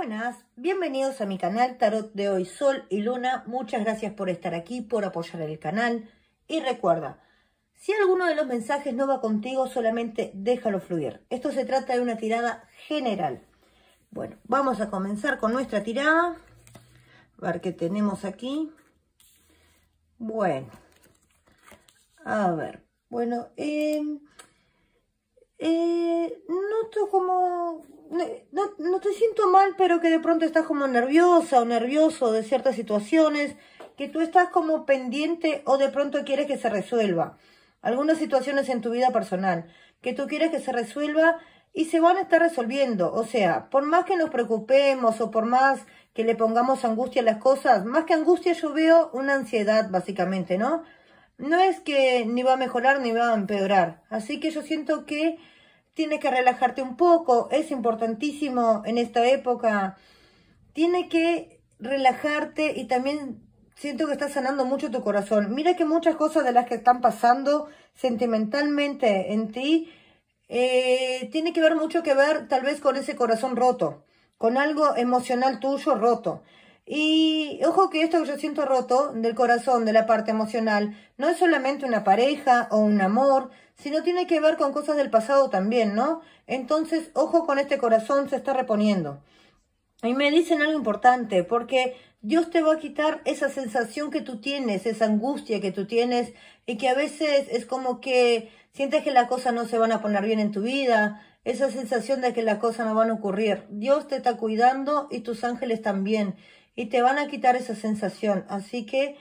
Buenas, bienvenidos a mi canal Tarot de hoy Sol y Luna. Muchas gracias por estar aquí, por apoyar el canal. Y recuerda, si alguno de los mensajes no va contigo, solamente déjalo fluir. Esto se trata de una tirada general. Bueno, vamos a comenzar con nuestra tirada. A ver qué tenemos aquí. Bueno, a ver. Bueno, en... Eh, eh, estoy como, no, no, te siento mal, pero que de pronto estás como nerviosa o nervioso de ciertas situaciones, que tú estás como pendiente o de pronto quieres que se resuelva. Algunas situaciones en tu vida personal, que tú quieres que se resuelva y se van a estar resolviendo. O sea, por más que nos preocupemos o por más que le pongamos angustia a las cosas, más que angustia yo veo una ansiedad básicamente, ¿no? no es que ni va a mejorar ni va a empeorar. Así que yo siento que tienes que relajarte un poco, es importantísimo en esta época. Tiene que relajarte y también siento que está sanando mucho tu corazón. Mira que muchas cosas de las que están pasando sentimentalmente en ti eh, tiene que ver mucho que ver tal vez con ese corazón roto, con algo emocional tuyo roto. Y ojo que esto que yo siento roto del corazón, de la parte emocional, no es solamente una pareja o un amor, sino tiene que ver con cosas del pasado también, ¿no? Entonces, ojo con este corazón, se está reponiendo. Y me dicen algo importante, porque Dios te va a quitar esa sensación que tú tienes, esa angustia que tú tienes, y que a veces es como que sientes que las cosas no se van a poner bien en tu vida, esa sensación de que las cosas no van a ocurrir. Dios te está cuidando y tus ángeles también y te van a quitar esa sensación. Así que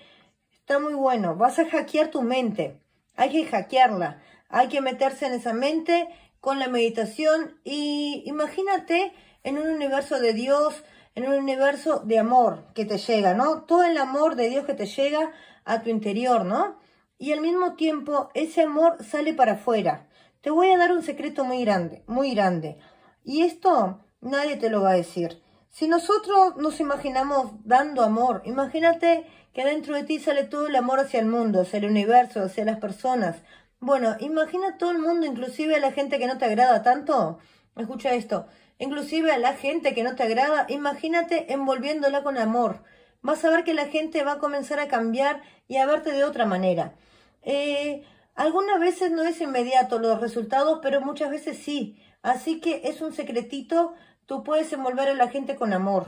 está muy bueno. Vas a hackear tu mente. Hay que hackearla. Hay que meterse en esa mente con la meditación y imagínate en un universo de Dios, en un universo de amor que te llega, ¿no? Todo el amor de Dios que te llega a tu interior, ¿no? Y al mismo tiempo ese amor sale para afuera. Te voy a dar un secreto muy grande, muy grande. Y esto nadie te lo va a decir. Si nosotros nos imaginamos dando amor, imagínate que dentro de ti sale todo el amor hacia el mundo, hacia el universo, hacia las personas. Bueno, imagina todo el mundo, inclusive a la gente que no te agrada tanto. Escucha esto. Inclusive a la gente que no te agrada, imagínate envolviéndola con amor. Vas a ver que la gente va a comenzar a cambiar y a verte de otra manera. Eh, algunas veces no es inmediato los resultados, pero muchas veces sí. Así que es un secretito Tú puedes envolver a la gente con amor.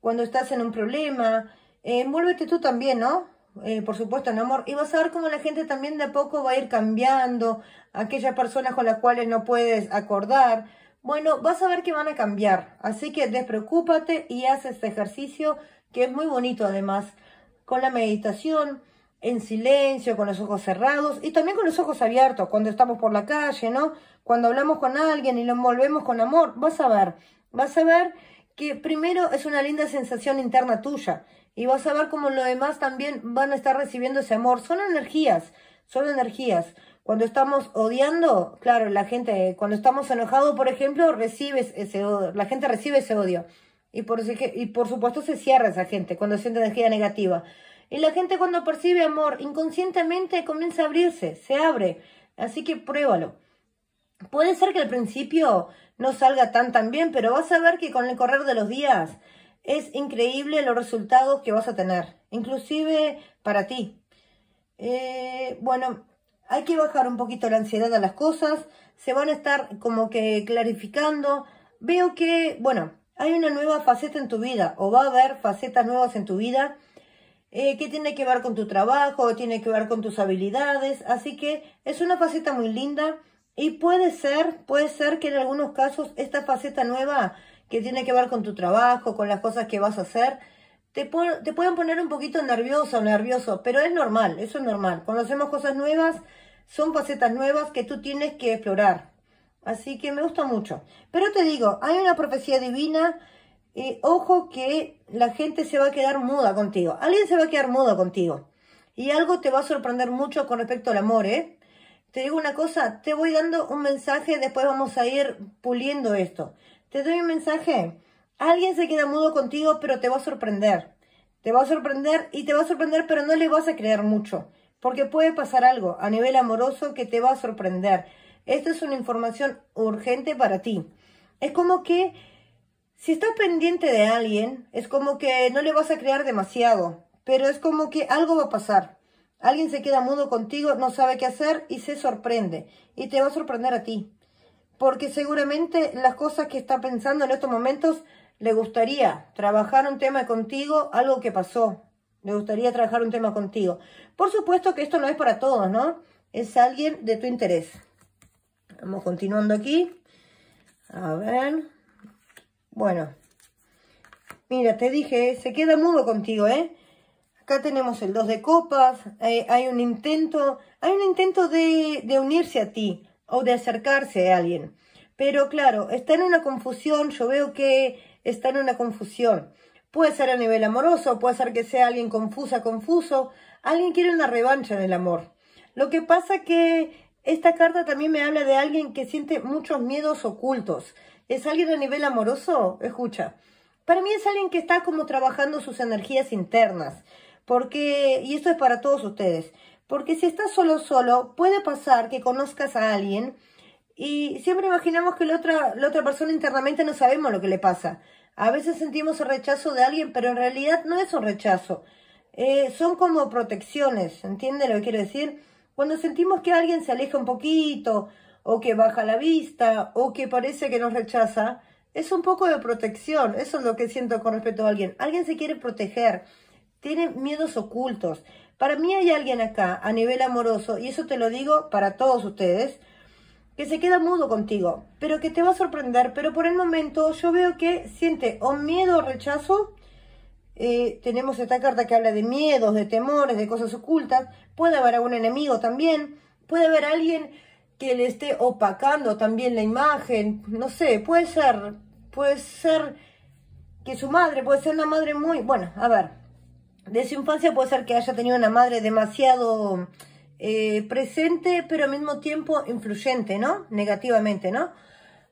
Cuando estás en un problema, eh, envuélvete tú también, ¿no? Eh, por supuesto, en amor. Y vas a ver cómo la gente también de a poco va a ir cambiando. Aquellas personas con las cuales no puedes acordar. Bueno, vas a ver que van a cambiar. Así que despreocúpate y haz este ejercicio que es muy bonito además. Con la meditación, en silencio, con los ojos cerrados y también con los ojos abiertos cuando estamos por la calle, ¿no? Cuando hablamos con alguien y lo envolvemos con amor, vas a ver, vas a ver que primero es una linda sensación interna tuya y vas a ver cómo los demás también van a estar recibiendo ese amor. Son energías, son energías. Cuando estamos odiando, claro, la gente, cuando estamos enojados, por ejemplo, recibes ese la gente recibe ese odio. Y y por supuesto se cierra esa gente cuando siente energía negativa. Y la gente cuando percibe amor inconscientemente comienza a abrirse, se abre. Así que pruébalo. Puede ser que al principio no salga tan tan bien, pero vas a ver que con el correr de los días es increíble los resultados que vas a tener, inclusive para ti. Eh, bueno, hay que bajar un poquito la ansiedad a las cosas, se van a estar como que clarificando. Veo que, bueno, hay una nueva faceta en tu vida o va a haber facetas nuevas en tu vida eh, que tiene que ver con tu trabajo, tiene que ver con tus habilidades, así que es una faceta muy linda y puede ser, puede ser que en algunos casos esta faceta nueva que tiene que ver con tu trabajo, con las cosas que vas a hacer, te, te pueden poner un poquito nervioso o nervioso, pero es normal, eso es normal. Conocemos cosas nuevas, son facetas nuevas que tú tienes que explorar. Así que me gusta mucho. Pero te digo, hay una profecía divina y ojo que la gente se va a quedar muda contigo. Alguien se va a quedar mudo contigo. Y algo te va a sorprender mucho con respecto al amor, ¿eh? Te digo una cosa, te voy dando un mensaje, después vamos a ir puliendo esto. Te doy un mensaje. Alguien se queda mudo contigo, pero te va a sorprender. Te va a sorprender y te va a sorprender, pero no le vas a creer mucho. Porque puede pasar algo a nivel amoroso que te va a sorprender. Esta es una información urgente para ti. Es como que si estás pendiente de alguien, es como que no le vas a crear demasiado, pero es como que algo va a pasar. Alguien se queda mudo contigo, no sabe qué hacer y se sorprende. Y te va a sorprender a ti. Porque seguramente las cosas que está pensando en estos momentos le gustaría trabajar un tema contigo, algo que pasó. Le gustaría trabajar un tema contigo. Por supuesto que esto no es para todos, ¿no? Es alguien de tu interés. Vamos continuando aquí. A ver. Bueno, mira, te dije, eh, se queda mudo contigo, ¿eh? Acá tenemos el 2 de copas, eh, hay un intento, hay un intento de, de unirse a ti o de acercarse a alguien. Pero claro, está en una confusión, yo veo que está en una confusión. Puede ser a nivel amoroso, puede ser que sea alguien confusa, confuso. Alguien quiere una revancha en el amor. Lo que pasa que esta carta también me habla de alguien que siente muchos miedos ocultos. ¿Es alguien a nivel amoroso? Escucha. Para mí es alguien que está como trabajando sus energías internas. Porque, y esto es para todos ustedes, porque si estás solo solo, puede pasar que conozcas a alguien y siempre imaginamos que la otra, la otra persona internamente no sabemos lo que le pasa. A veces sentimos el rechazo de alguien, pero en realidad no es un rechazo. Eh, son como protecciones, ¿entiende lo que quiero decir? Cuando sentimos que alguien se aleja un poquito o que baja la vista, o que parece que nos rechaza, es un poco de protección. Eso es lo que siento con respecto a alguien. Alguien se quiere proteger, tiene miedos ocultos. Para mí hay alguien acá a nivel amoroso, y eso te lo digo para todos ustedes, que se queda mudo contigo, pero que te va a sorprender, pero por el momento yo veo que siente o miedo o rechazo. Eh, tenemos esta carta que habla de miedos, de temores, de cosas ocultas. Puede haber algún enemigo también. Puede haber alguien que le esté opacando también la imagen, no sé, puede ser, puede ser que su madre, puede ser una madre muy, bueno, a ver, de su infancia puede ser que haya tenido una madre demasiado eh, presente, pero al mismo tiempo influyente, ¿no? Negativamente, ¿no?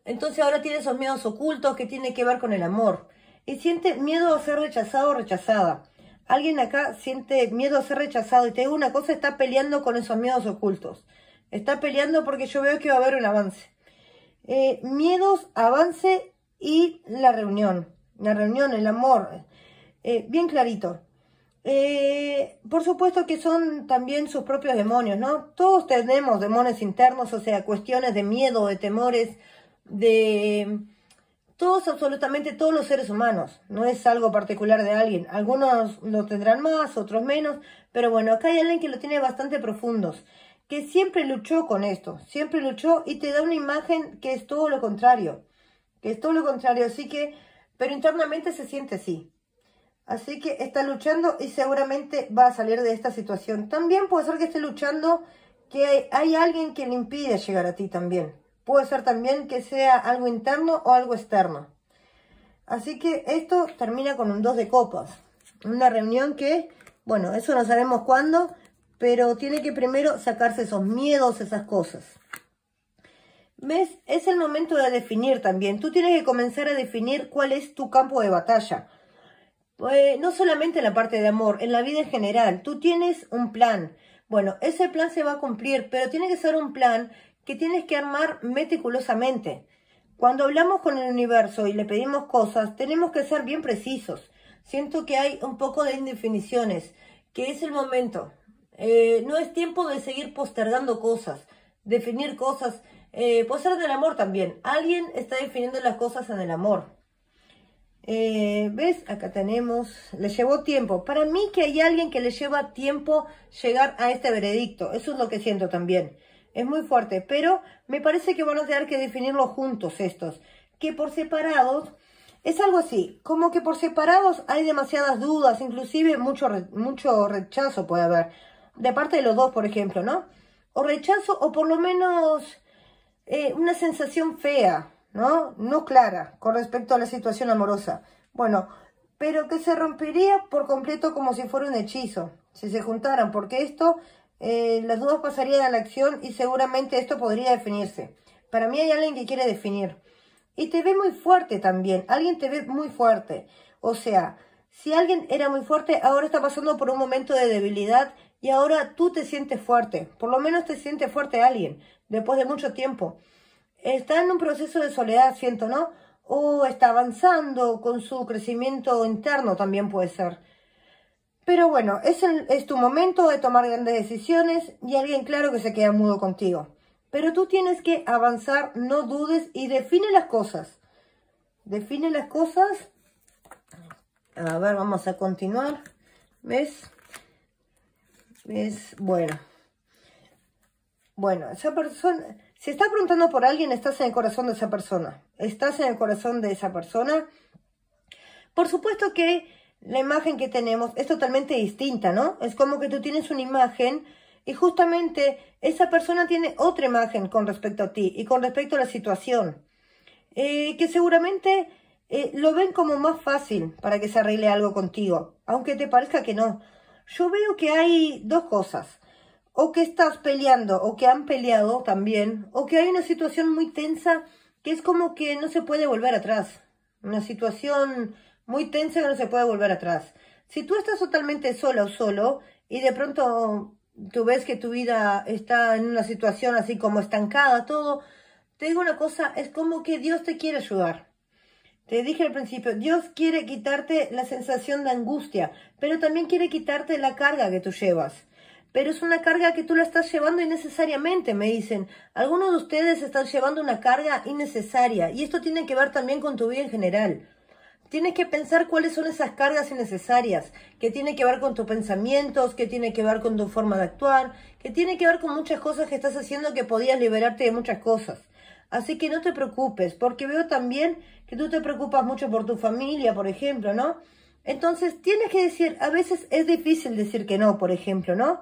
Entonces ahora tiene esos miedos ocultos que tiene que ver con el amor. Y siente miedo a ser rechazado o rechazada. Alguien acá siente miedo a ser rechazado y te digo una cosa, está peleando con esos miedos ocultos. Está peleando porque yo veo que va a haber un avance. Eh, miedos, avance y la reunión. La reunión, el amor. Eh, bien clarito. Eh, por supuesto que son también sus propios demonios, ¿no? Todos tenemos demonios internos, o sea, cuestiones de miedo, de temores, de todos, absolutamente todos los seres humanos. No es algo particular de alguien. Algunos lo tendrán más, otros menos, pero bueno, acá hay alguien que lo tiene bastante profundos que siempre luchó con esto, siempre luchó y te da una imagen que es todo lo contrario, que es todo lo contrario, así que, pero internamente se siente así. Así que está luchando y seguramente va a salir de esta situación. También puede ser que esté luchando que hay, alguien que le impide llegar a ti también. Puede ser también que sea algo interno o algo externo. Así que esto termina con un 2 de copas. Una reunión que, bueno, eso no sabemos cuándo, pero tiene que primero sacarse esos miedos, esas cosas. ¿Ves? Es el momento de definir también. Tú tienes que comenzar a definir cuál es tu campo de batalla. Eh, no solamente en la parte de amor, en la vida en general. Tú tienes un plan. Bueno, ese plan se va a cumplir, pero tiene que ser un plan que tienes que armar meticulosamente. Cuando hablamos con el universo y le pedimos cosas, tenemos que ser bien precisos. Siento que hay un poco de indefiniciones, que es el momento eh, no es tiempo de seguir postergando cosas, definir cosas. Eh, puede del amor también. Alguien está definiendo las cosas en el amor. Eh, ¿Ves? Acá tenemos. Le llevó tiempo. Para mí que hay alguien que le lleva tiempo llegar a este veredicto. Eso es lo que siento también. Es muy fuerte. Pero me parece que van a tener que definirlo juntos estos. Que por separados. Es algo así, como que por separados hay demasiadas dudas, inclusive mucho, mucho rechazo puede haber de parte de los dos, por ejemplo, ¿no? O rechazo o por lo menos eh, una sensación fea, ¿no? No clara con respecto a la situación amorosa. Bueno, pero que se rompería por completo como si fuera un hechizo, si se juntaran, porque esto, eh, las dos pasarían a la acción y seguramente esto podría definirse. Para mí hay alguien que quiere definir. Y te ve muy fuerte también, alguien te ve muy fuerte. O sea, si alguien era muy fuerte, ahora está pasando por un momento de debilidad y ahora tú te sientes fuerte, por lo menos te sientes fuerte alguien, después de mucho tiempo. Está en un proceso de soledad, siento, ¿no? O está avanzando con su crecimiento interno, también puede ser. Pero bueno, es, es tu momento de tomar grandes decisiones y alguien claro que se queda mudo contigo. Pero tú tienes que avanzar, no dudes y define las cosas. Define las cosas. A ver, vamos a continuar. ¿Ves? es bueno. Bueno, esa persona, si estás preguntando por alguien, estás en el corazón de esa persona. Estás en el corazón de esa persona. Por supuesto que la imagen que tenemos es totalmente distinta, ¿no? Es como que tú tienes una imagen y justamente esa persona tiene otra imagen con respecto a ti y con respecto a la situación. Eh, que seguramente eh, lo ven como más fácil para que se arregle algo contigo, aunque te parezca que no yo veo que hay dos cosas. O que estás peleando, o que han peleado también, o que hay una situación muy tensa que es como que no se puede volver atrás. Una situación muy tensa que no se puede volver atrás. Si tú estás totalmente sola o solo y de pronto tú ves que tu vida está en una situación así como estancada, todo, te digo una cosa, es como que Dios te quiere ayudar. Te dije al principio, Dios quiere quitarte la sensación de angustia, pero también quiere quitarte la carga que tú llevas. Pero es una carga que tú la estás llevando innecesariamente, me dicen. Algunos de ustedes están llevando una carga innecesaria y esto tiene que ver también con tu vida en general. Tienes que pensar cuáles son esas cargas innecesarias, que tiene que ver con tus pensamientos, que tiene que ver con tu forma de actuar, que tiene que ver con muchas cosas que estás haciendo que podías liberarte de muchas cosas. Así que no te preocupes, porque veo también que tú te preocupas mucho por tu familia, por ejemplo, ¿no? Entonces tienes que decir, a veces es difícil decir que no, por ejemplo, ¿no?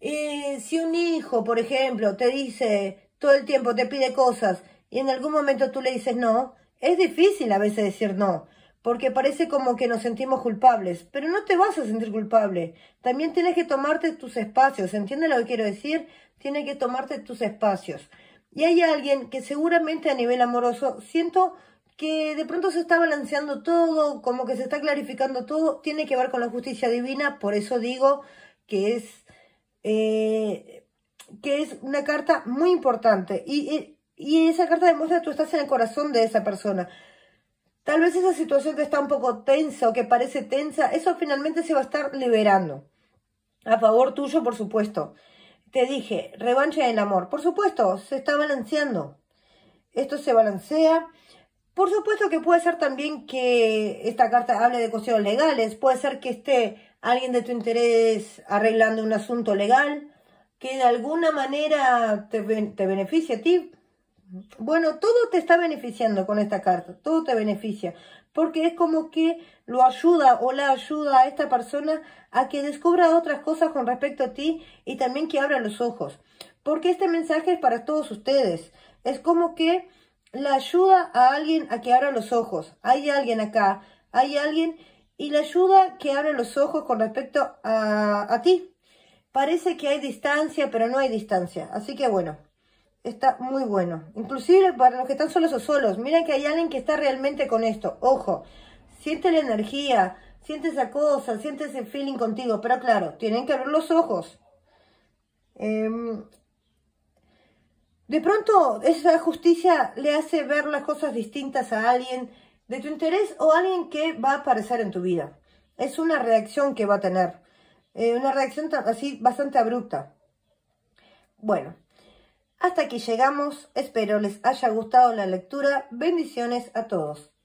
si un hijo, por ejemplo, te dice todo el tiempo, te pide cosas y en algún momento tú le dices no, es difícil a veces decir no, porque parece como que nos sentimos culpables, pero no te vas a sentir culpable. También tienes que tomarte tus espacios, ¿entiendes lo que quiero decir? Tienes que tomarte tus espacios. Y hay alguien que seguramente a nivel amoroso siento que de pronto se está balanceando todo, como que se está clarificando todo, tiene que ver con la justicia divina, por eso digo que es, eh, que es una carta muy importante. Y, eh, y, esa carta demuestra que tú estás en el corazón de esa persona. Tal vez esa situación que está un poco tensa o que parece tensa, eso finalmente se va a estar liberando. A favor tuyo, por supuesto. Te dije, revancha en amor. Por supuesto, se está balanceando. Esto se balancea. Por supuesto que puede ser también que esta carta hable de cuestiones legales, puede ser que esté alguien de tu interés arreglando un asunto legal que de alguna manera te, te beneficie a ti. Bueno, todo te está beneficiando con esta carta, todo te beneficia, porque es como que lo ayuda o la ayuda a esta persona a que descubra otras cosas con respecto a ti y también que abra los ojos, porque este mensaje es para todos ustedes. Es como que la ayuda a alguien a que abra los ojos. Hay alguien acá, hay alguien y la ayuda que abra los ojos con respecto a, a ti. Parece que hay distancia, pero no hay distancia. Así que bueno, está muy bueno. Inclusive para los que están solos o solos, mira que hay alguien que está realmente con esto. Ojo, siente la energía, siente esa cosa, siente ese feeling contigo. Pero claro, tienen que abrir los ojos. Em, de pronto esa justicia le hace ver las cosas distintas a alguien de tu interés o a alguien que va a aparecer en tu vida. Es una reacción que va a tener. Eh, una reacción así bastante abrupta. Bueno, hasta aquí llegamos. Espero les haya gustado la lectura. Bendiciones a todos.